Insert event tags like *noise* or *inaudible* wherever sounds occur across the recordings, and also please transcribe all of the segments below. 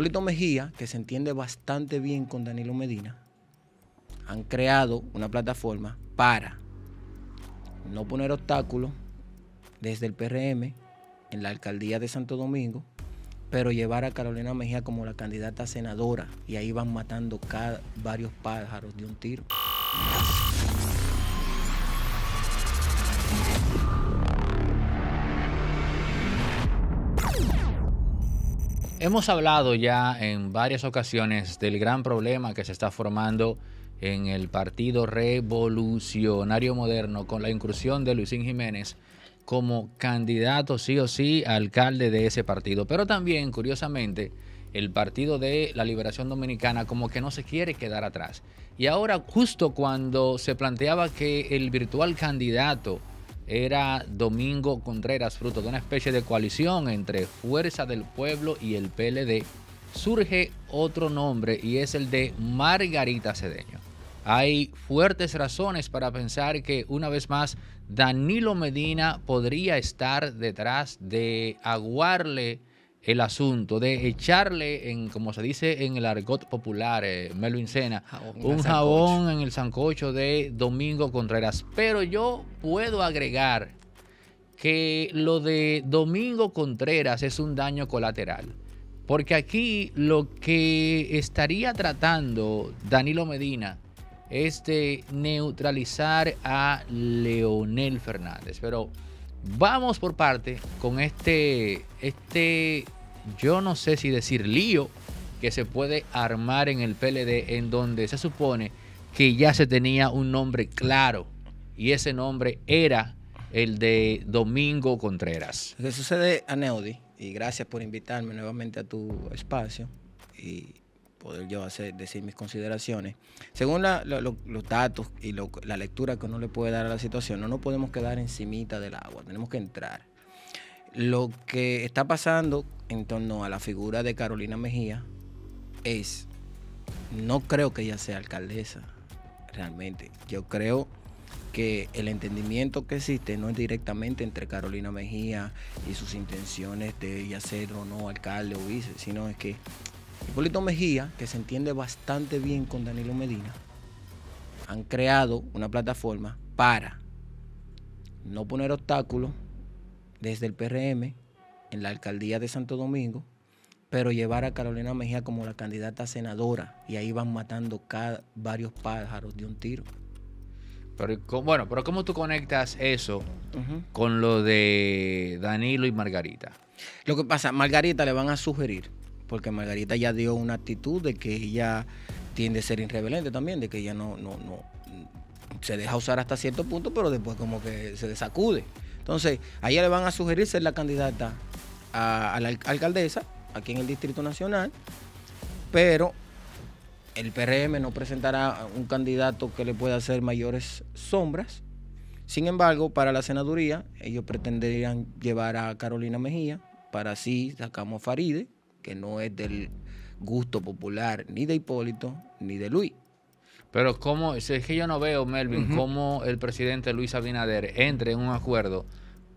Hipólito Mejía, que se entiende bastante bien con Danilo Medina, han creado una plataforma para no poner obstáculos desde el PRM en la alcaldía de Santo Domingo, pero llevar a Carolina Mejía como la candidata senadora y ahí van matando varios pájaros de un tiro. Hemos hablado ya en varias ocasiones del gran problema que se está formando en el Partido Revolucionario Moderno con la incursión de Luisín Jiménez como candidato sí o sí alcalde de ese partido. Pero también, curiosamente, el Partido de la Liberación Dominicana como que no se quiere quedar atrás. Y ahora, justo cuando se planteaba que el virtual candidato era Domingo Contreras, fruto de una especie de coalición entre Fuerza del Pueblo y el PLD, surge otro nombre y es el de Margarita Cedeño. Hay fuertes razones para pensar que una vez más Danilo Medina podría estar detrás de aguarle el asunto de echarle, en, como se dice en el argot popular, eh, Melvin Melo un jabón en el sancocho de Domingo Contreras. Pero yo puedo agregar que lo de Domingo Contreras es un daño colateral. Porque aquí lo que estaría tratando Danilo Medina es de neutralizar a Leonel Fernández. Pero Vamos por parte con este, este, yo no sé si decir lío que se puede armar en el PLD en donde se supone que ya se tenía un nombre claro y ese nombre era el de Domingo Contreras. Le sucede a y gracias por invitarme nuevamente a tu espacio. Y poder yo hacer, decir mis consideraciones, según los datos y la lectura que uno le puede dar a la situación, no nos podemos quedar encimita del agua, tenemos que entrar. Lo que está pasando en torno a la figura de Carolina Mejía es, no creo que ella sea alcaldesa, realmente. Yo creo que el entendimiento que existe no es directamente entre Carolina Mejía y sus intenciones de ya ser o no alcalde o vice, sino es que Hipólito Mejía, que se entiende bastante bien con Danilo Medina, han creado una plataforma para no poner obstáculos desde el PRM en la alcaldía de Santo Domingo, pero llevar a Carolina Mejía como la candidata senadora y ahí van matando varios pájaros de un tiro. Pero, bueno, pero ¿cómo tú conectas eso con lo de Danilo y Margarita? Lo que pasa, Margarita le van a sugerir porque Margarita ya dio una actitud de que ella tiende a ser irreverente también, de que ella no, no, no se deja usar hasta cierto punto, pero después como que se desacude. Entonces, a ella le van a sugerir ser la candidata a, la alcaldesa aquí en el Distrito Nacional, pero el PRM no presentará un candidato que le pueda hacer mayores sombras. Sin embargo, para la senaduría, ellos pretenderían llevar a Carolina Mejía, para así sacamos a Faride, que no es del gusto popular ni de Hipólito ni de Luis. Pero cómo, es que yo no veo, Melvin, cómo el presidente Luis Abinader entre en un acuerdo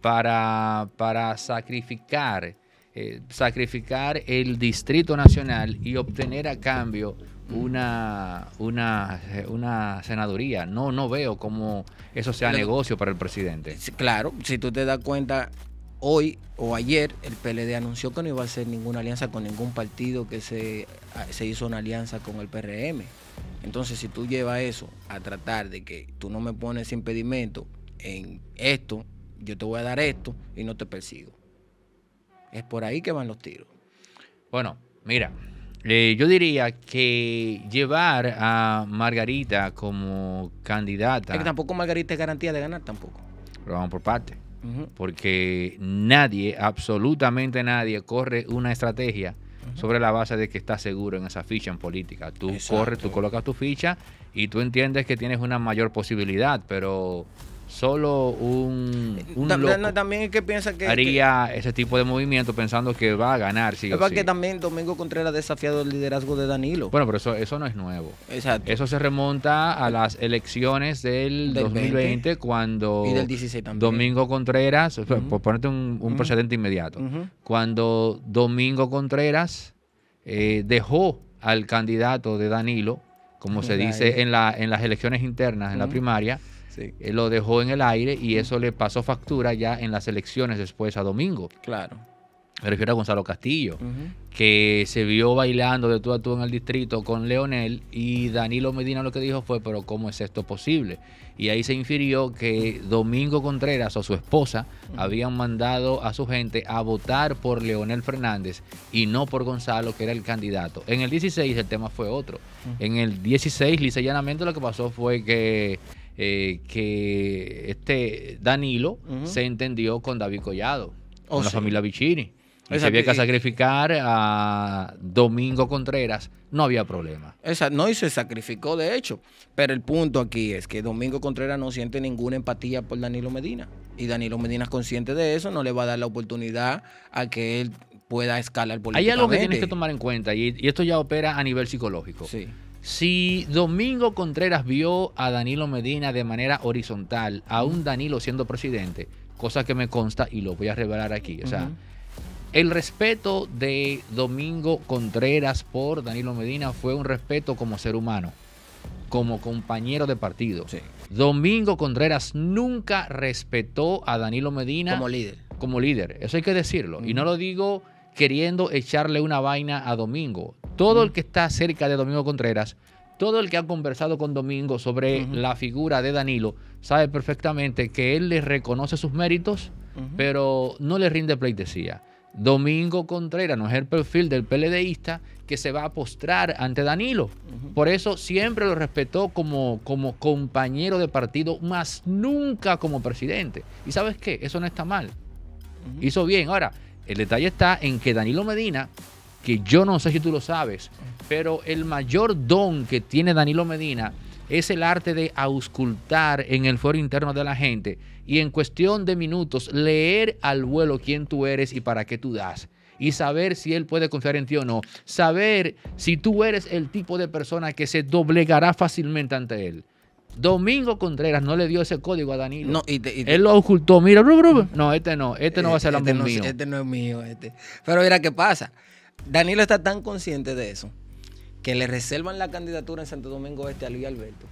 para, para sacrificar, eh, sacrificar el Distrito Nacional y obtener a cambio una, una, una senaduría. No, no veo cómo eso sea negocio para el presidente. Claro, si tú te das cuenta, hoy o ayer el PLD anunció que no iba a hacer ninguna alianza con ningún partido que se, ah, hizo una alianza con el PRM. Entonces, si tú llevas eso a tratar de que tú no me pones impedimento en esto, yo te voy a dar esto y no te persigo. Es por ahí que van los tiros. Bueno, mira, eh, yo diría que llevar a Margarita como candidata. que tampoco Margarita es garantía de ganar tampoco. Pero vamos por parte porque nadie, absolutamente nadie, corre una estrategia sobre la base de que está seguro en esa ficha en política. Tú corres, tú colocas tu ficha y tú entiendes que tienes una mayor posibilidad, pero solo un, un también, es que piensa que haría ese tipo de movimiento pensando que va a ganar sí que también Domingo Contreras ha desafiado el liderazgo de Danilo bueno pero eso eso no es nuevo exacto eso se remonta a las elecciones del, 2020 cuando y del 16 también. Domingo Contreras por ponerte un, precedente inmediato cuando Domingo Contreras eh, dejó al candidato de Danilo como se dice en la en las elecciones internas en la primaria lo dejó en el aire y eso le pasó factura ya en las elecciones después a Domingo. Claro. Me refiero a Gonzalo Castillo, que se vio bailando de tú a tú en el distrito con Leonel y Danilo Medina lo que dijo fue, pero ¿cómo es esto posible? Y ahí se infirió que Domingo Contreras o su esposa habían mandado a su gente a votar por Leonel Fernández y no por Gonzalo, que era el candidato. En el 16 el tema fue otro. En el 16, llanamente, lo que pasó fue que eh, que este Danilo se entendió con David Collado, oh, con la familia Vicini. Y había que sacrificar a Domingo Contreras, no había problema. Esa, no, y se sacrificó de hecho. Pero el punto aquí es que Domingo Contreras no siente ninguna empatía por Danilo Medina. Y Danilo Medina es consciente de eso, no le va a dar la oportunidad a que él pueda escalar políticamente. Hay algo que tienes que tomar en cuenta, y esto ya opera a nivel psicológico. Sí. Si Domingo Contreras vio a Danilo Medina de manera horizontal, a un Danilo siendo presidente, cosa que me consta y lo voy a revelar aquí, o sea, el respeto de Domingo Contreras por Danilo Medina fue un respeto como ser humano, como compañero de partido. Domingo Contreras nunca respetó a Danilo Medina como líder. Como líder, eso hay que decirlo. Y no lo digo queriendo echarle una vaina a Domingo. Todo el que está cerca de Domingo Contreras, todo el que ha conversado con Domingo sobre la figura de Danilo, sabe perfectamente que él le reconoce sus méritos, pero no le rinde pleitesía. Domingo Contreras no es el perfil del PLDista que se va a postrar ante Danilo. Por eso siempre lo respetó como, como compañero de partido, más nunca como presidente. ¿Y sabes qué? Eso no está mal. Hizo bien. Ahora, el detalle está en que Danilo Medina que yo no sé si tú lo sabes, pero el mayor don que tiene Danilo Medina es el arte de auscultar en el foro interno de la gente y en cuestión de minutos leer al vuelo quién tú eres y para qué tú das. Y saber si él puede confiar en ti o no. Saber si tú eres el tipo de persona que se doblegará fácilmente ante él. Domingo Contreras no le dio ese código a Danilo. No, y Él lo ocultó. Mira, no, este no, este no eh, va a ser el este mío. Este no es mío, este. Pero mira qué pasa. Danilo está tan consciente de eso que le reservan la candidatura en Santo Domingo Este a Luis Alberto,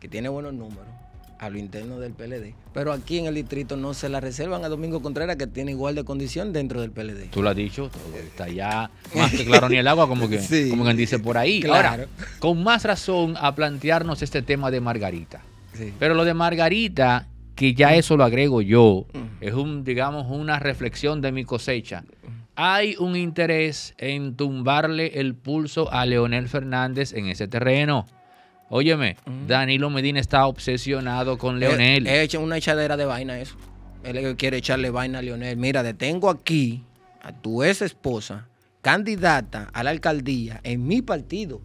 que tiene buenos números, a lo interno del PLD. Pero aquí en el distrito no se la reservan a Domingo Contreras, que tiene igual de condición dentro del PLD. Tú lo has dicho, está ya más que claro ni el agua, como que *laughs* quien dice por ahí. Claro. Ahora, con más razón a plantearnos este tema de Margarita. Pero lo de Margarita, que ya mm. eso lo agrego yo, mm. es un, digamos, una reflexión de mi cosecha. Mm hay un interés en tumbarle el pulso a Leonel Fernández en ese terreno. Óyeme, mm. Danilo Medina está obsesionado con eh, Leonel. He eh, hecho una echadera de vaina eso. Él quiere echarle vaina a Leonel. Mira, detengo aquí a tu ex esposa, candidata a la alcaldía en mi partido.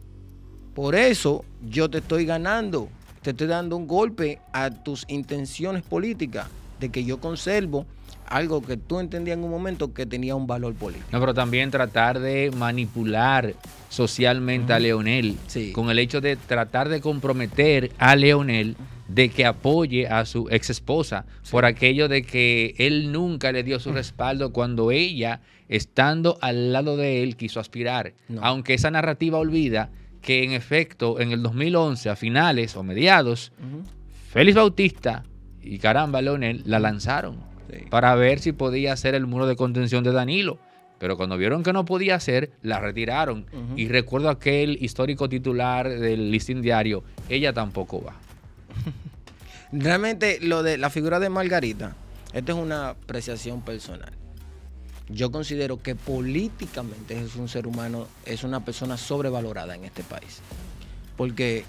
Por eso yo te estoy ganando. Te estoy dando un golpe a tus intenciones políticas de que yo conservo algo que tú entendías en un momento que tenía un valor político. No, pero también tratar de manipular socialmente a Leonel con el hecho de tratar de comprometer a Leonel de que apoye a su ex esposa por aquello de que él nunca le dio su respaldo cuando ella, estando al lado de él, quiso aspirar. Aunque esa narrativa olvida que en efecto en el 2011, a finales o mediados, Félix Bautista y caramba, Leonel la lanzaron para ver si podía hacer el muro de contención de Danilo. Pero cuando vieron que no podía hacer, la retiraron. Y recuerdo aquel histórico titular del listín diario, ella tampoco va. *laughs* Realmente lo de la figura de Margarita, esta es una apreciación personal. Yo considero que políticamente es un ser humano, es una persona sobrevalorada en este país. Porque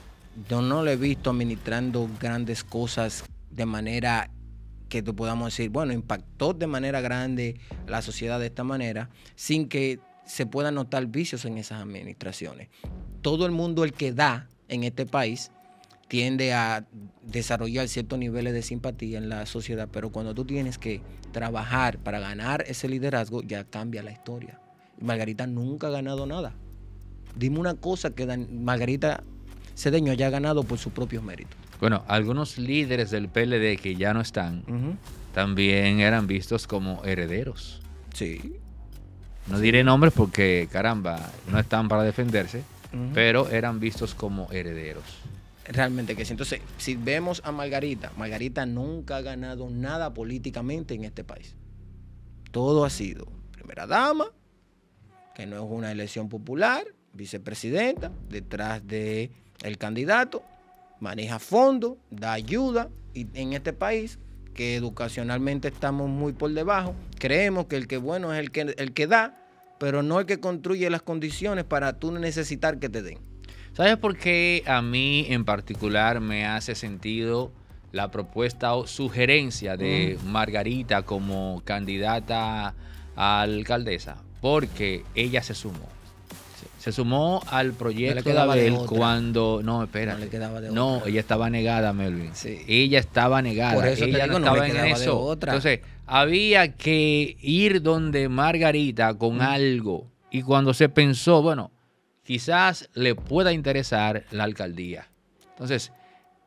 yo no lo he visto administrando grandes cosas de manera que tú podamos decir, bueno, impactó de manera grande la sociedad de esta manera, sin que se puedan notar vicios en esas administraciones. Todo el mundo, el que da en este país, tiende a desarrollar ciertos niveles de simpatía en la sociedad, pero cuando tú tienes que trabajar para ganar ese liderazgo, ya cambia la historia. Margarita nunca ha ganado nada. Dime una cosa que Margarita Cedeño haya ganado por sus propios méritos. Bueno, algunos líderes del PLD que ya no están también eran vistos como herederos. Sí. No diré nombres porque, caramba, no están para defenderse, pero eran vistos como herederos. Realmente que sí. Entonces, si vemos a Margarita, Margarita nunca ha ganado nada políticamente en este país. Todo ha sido primera dama, que no es una elección popular, vicepresidenta, detrás de candidato maneja fondos, da ayuda y en este país que educacionalmente estamos muy por debajo, creemos que el que bueno es el que, el que da, pero no el que construye las condiciones para tú necesitar que te den. ¿Sabes por qué a mí en particular me hace sentido la propuesta o sugerencia de Margarita como candidata a alcaldesa? Porque ella se sumó se sumó al proyecto de cuando. No, espera. No le quedaba de No, ella estaba negada, Melvin. Sí. Ella estaba negada. Por eso ella no estaba en eso. Otra. Entonces, había que ir donde Margarita con mm. algo. Y cuando se pensó, bueno, quizás le pueda interesar la alcaldía. Entonces,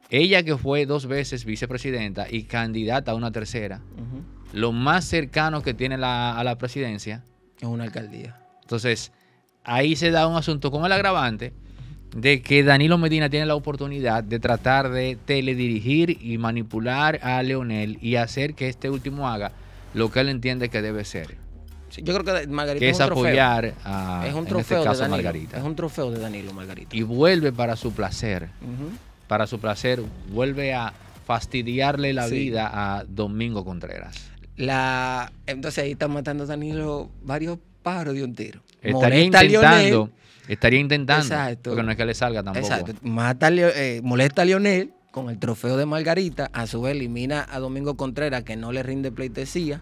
ella que fue dos veces vicepresidenta y candidata a una tercera, lo más cercano que tiene a la presidencia es una alcaldía. Entonces, ahí se da un asunto con el agravante de que Danilo Medina tiene la oportunidad de tratar de teledirigir y manipular a Leonel y hacer que este último haga lo que él entiende que debe ser. yo creo que Margarita es, un apoyar trofeo. a es un este trofeo de Margarita. Es un trofeo de Danilo Margarita. Y vuelve para su placer. Para su placer vuelve a fastidiarle la vida a Domingo Contreras. La entonces ahí está matando a Danilo varios pájaros de un tiro. Estaría intentando. estaría intentando. Porque no es que le salga tampoco. Mata, eh, molesta a Lionel con el trofeo de Margarita. A su vez elimina a Domingo Contreras, que no le rinde pleitesía.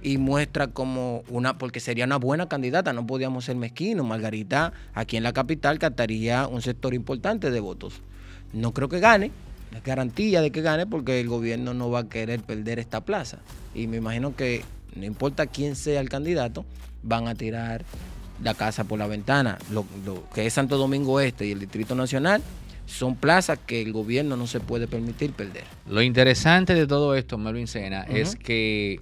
Y muestra como una, porque sería una buena candidata, no podíamos ser mezquinos. Margarita, aquí en la capital, captaría un sector importante de votos. No creo que gane, la garantía de que gane, porque el gobierno no va a querer perder esta plaza. Y me imagino que no importa quién sea el candidato, van a tirar la casa por la ventana, lo, que es Santo Domingo Este y el Distrito Nacional, son plazas que el gobierno no se puede permitir perder. Lo interesante de todo esto, Melvin Sena, es que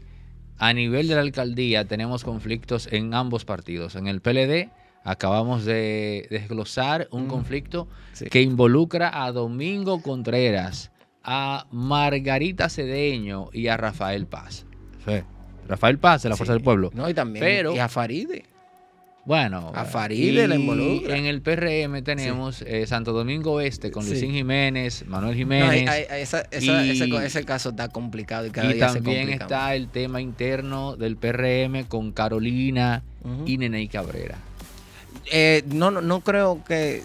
a nivel de la alcaldía tenemos conflictos en ambos partidos. En el PLD acabamos de desglosar un conflicto que involucra a Domingo Contreras, a Margarita Cedeño y a Rafael Paz. Rafael Paz de la Fuerza del Pueblo. No, y también y a Faride. Bueno, a En el PRM tenemos eh, Santo Domingo Este con Lucín Jiménez, Manuel Jiménez. ese, caso está complicado y cada y también está el tema interno del PRM con Carolina y Neney Cabrera. Eh, no, no, creo que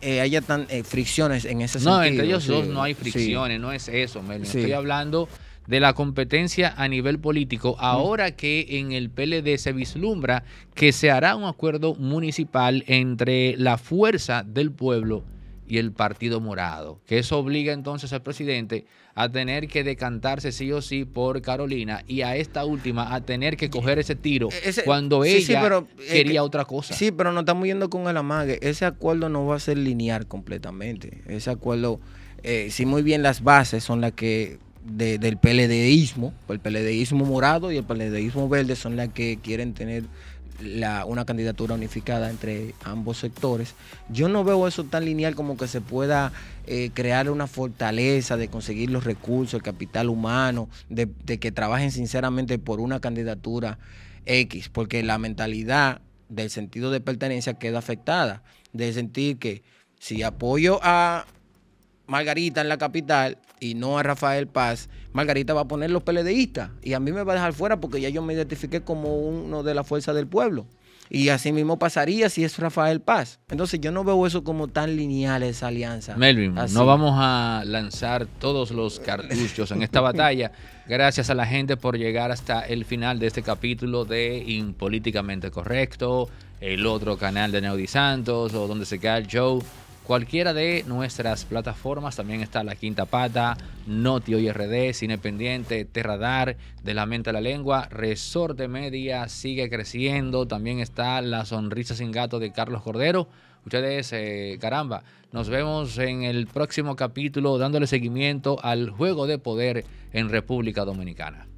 eh, haya tan fricciones en ese sentido. No, entre ellos dos no hay fricciones, no es eso, Mel. Estoy hablando de la competencia a nivel político, ahora que en el PLD se vislumbra que se hará un acuerdo municipal entre la fuerza del pueblo y el Partido Morado, que eso obliga entonces al presidente a tener que decantarse sí o sí por Carolina y a esta última a tener que coger ese tiro eh, cuando ella eh, quería otra cosa. Sí, pero no estamos yendo con el amague. Ese acuerdo no va a ser lineal completamente. Ese acuerdo, eh, si muy bien las bases son las que del PLDismo, el PLDismo morado y el PLDismo verde son las que quieren tener una candidatura unificada entre ambos sectores. Yo no veo eso tan lineal como que se pueda eh, crear una fortaleza de conseguir los recursos, el capital humano, de que trabajen sinceramente por una candidatura X, porque la mentalidad del sentido de pertenencia queda afectada, de sentir que si apoyo a Margarita en la capital y no a Rafael Paz, Margarita va a poner los PLDistas y a mí me va a dejar fuera porque ya yo me identifiqué como uno de la fuerza del pueblo. Y así mismo pasaría si es Rafael Paz. Entonces yo no veo eso como tan lineal esa alianza. Melvin, no vamos a lanzar todos los cartuchos en esta *laughs* batalla. Gracias a la gente por llegar hasta el final de este capítulo de Impolíticamente Correcto, el otro canal de Neody Santos o donde se queda el show cualquiera de nuestras plataformas. También está La Quinta Pata, Notio y RD, Cine Pendiente, Terradar, De la Mente a la Lengua, Resorte Media, Sigue Creciendo. También está La Sonrisa Sin Gato de Carlos Cordero. Ustedes, eh, caramba, nos vemos en el próximo capítulo dándole seguimiento al juego de poder en República Dominicana.